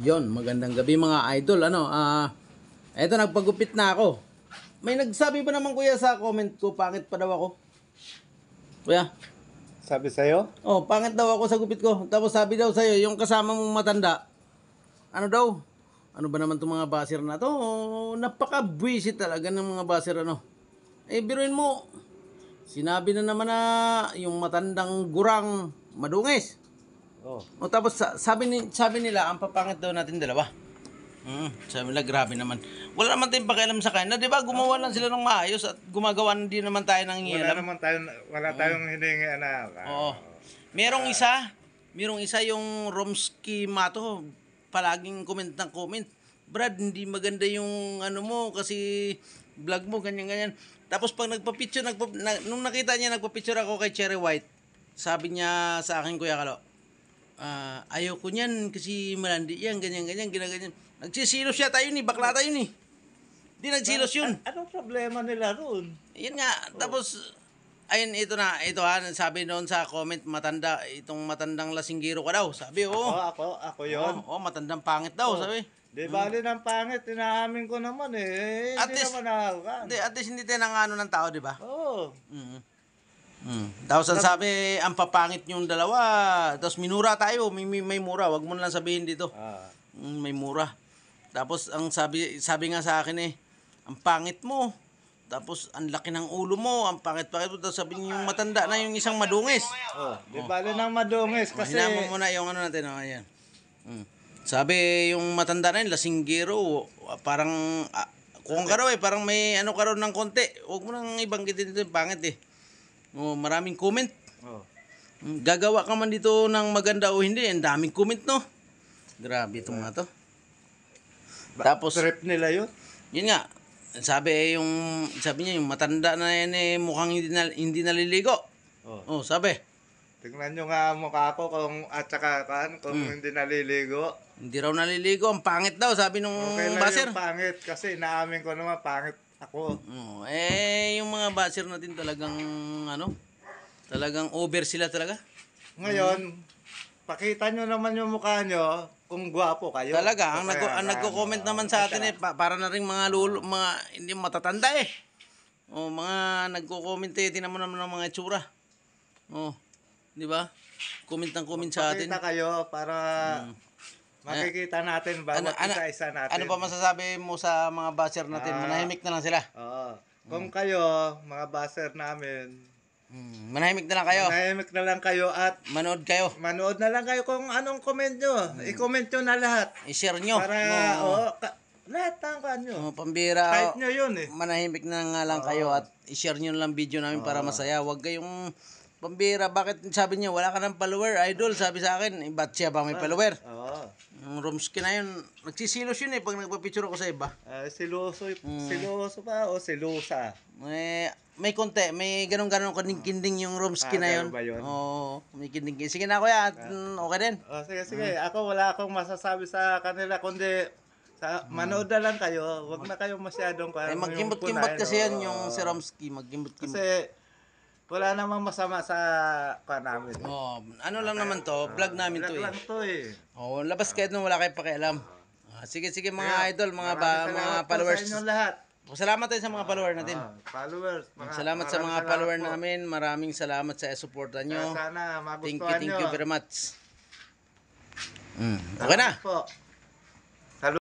Yon, magandang gabi mga idol. Ano, ah, uh, eto nagpagupit na ako. May nagsabi pa naman kuya sa comment ko, pangit pa daw ako. Kuya? Sabi sa'yo? Oh, pangit daw ako sa gupit ko. Tapos sabi daw sa iyo, yung kasama mong matanda, ano daw? Ano ba naman 'tong mga baser na to? Oh, napaka-busy talaga ng mga baser ano. Eh, biruin mo. Sinabi na naman na yung matandang gurang madungis. Oh. O oh, tapos sabi ni sabi nila ang papangit daw natin dalawa. Mm, sabi nila grabe naman. Wala naman tayong pakialam sa kanila, 'di ba? Gumawa lang sila ng maayos at gumagawa din naman tayo ng hiyalam. Wala naman tayong wala hmm. tayong oh. hiningi na. Ano, ah, ah. Oo. Oh. Merong ah. isa, merong isa yung Romski Mato, palaging comment ng comment. Brad, hindi maganda yung ano mo kasi vlog mo, ganyan-ganyan. Tapos pag nagpa-picture, nagpa, nung nakita niya nagpa-picture ako kay Cherry White, sabi niya sa akin, Kuya Kalo, uh, ayoko niyan kasi malandi yan, ganyan-ganyan, ganyan. Nagsisilos siya tayo ni, eh, bakla tayo ni. Hindi eh. nagsilos yun. An- ah, anong problema nila roon? Yan nga, oh. tapos, ayun, ito na, ito ha, sabi noon sa comment, matanda, itong matandang lasinggiro ka daw, sabi, oo. Oh, ako, ako, ako yun. oh, oh, matandang pangit daw, oh. sabi. Di hmm. bali ng pangit, tinaamin ko naman eh. At hindi least, naman nakakan. Di, at least hindi tayo ng ano ng tao, di ba? Oo. Oh. Mm-hmm. Mm. Tapos sabi, ang papangit yung dalawa. Tapos minura tayo, may, may, may mura. Wag mo na lang sabihin dito. Ah. Hmm, may mura. Tapos ang sabi, sabi nga sa akin eh, ang pangit mo. Tapos ang laki ng ulo mo, ang pangit-pangit mo. Tapos sabi niyo yung matanda na yung isang madungis. Oh, di oh. bale ng madungis kasi... Mahina mo muna yung ano natin. Oh, ayan. Mm. Sabi yung matanda na yun, lasinggero. Parang, ah, kung ka raw eh, parang may ano ka raw ng konti. Huwag mo nang ibanggitin ito yung pangit eh. Oh, maraming comment. Oh. Hmm, gagawa ka man dito ng maganda o hindi, ang daming comment no. Grabe itong mga to. Ba- Tapos trip nila yun. Yun nga, sabi eh, yung sabi niya yung matanda na yan eh mukhang hindi, na, hindi naliligo. Oh. Oh, sabi. Tingnan nyo nga mukha ko kung at saka kan, kung hmm. hindi naliligo. Hindi raw naliligo, ang pangit daw sabi nung Okay baser. yung pangit kasi naamin ko naman pangit ako. eh, yung mga basher natin talagang, ano, talagang over sila talaga. Ngayon, pakita nyo naman yung mukha nyo kung gwapo kayo. Talaga, ang, nag- ang nagko-comment naman sa atin eh, pa- para na rin mga lulo, mga hindi matatanda eh. O mga nagko-comment eh, tinan mo naman ang mga itsura. O, di ba? Comment ng comment sa atin. Pakita kayo para mm. Makikita eh. natin ba? Ano, ano, isa natin. Ano pa masasabi mo sa mga buzzer natin? Ah, manahimik na lang sila. Oo. Kung mm. kayo, mga buzzer namin, Hmm, manahimik na lang kayo. Manahimik na lang kayo at manood kayo. Manood na lang kayo kung anong comment nyo. Hmm. I-comment nyo na lahat. I-share nyo. Para, no. oo, oh, ka- lahat ang kaan Oh, pambira. Type nyo yun eh. Manahimik na nga lang oh. kayo at i-share nyo lang video namin oh. para masaya. Huwag kayong pambira. Bakit sabi niya wala ka ng follower? Idol, sabi sa akin, ba't siya ba may ah. follower? Oo. Oh. Yung Romski na yun, nagsisilos yun eh pag nagpapicture ako sa iba. Ah, siloso, Mm. siloso pa o silosa? May, may konti, may ganun-ganun kanding-kinding yung Romski Ah, na yun. ba yun? Oo, may kinding-kinding. Sige na kuya, at, ah. mm, okay din. Oh, sige, sige. Hmm. Ako wala akong masasabi sa kanila kundi sa, hmm. manood na lang kayo. Huwag na kayong masyadong kung Eh, ano yung magkimbot-kimbot kasi yan yung si Romski, magkimbot-kimbot. Kasi wala namang masama sa pa namin. Eh. Oh, ano lang naman to, ah, vlog namin to eh. Vlog to eh. Oh, labas kahit nung wala kayong pakialam. Ah. ah, sige sige mga Kaya, idol, mga ba, mga followers. Sa inyo lahat. Salamat tayo sa mga follower natin. Ah, followers. Mm, mga- Salamat sa mga follower po. namin. Maraming salamat sa suporta nyo. Sana magustuhan Thank you, thank you very much. Mm. Okay na. po.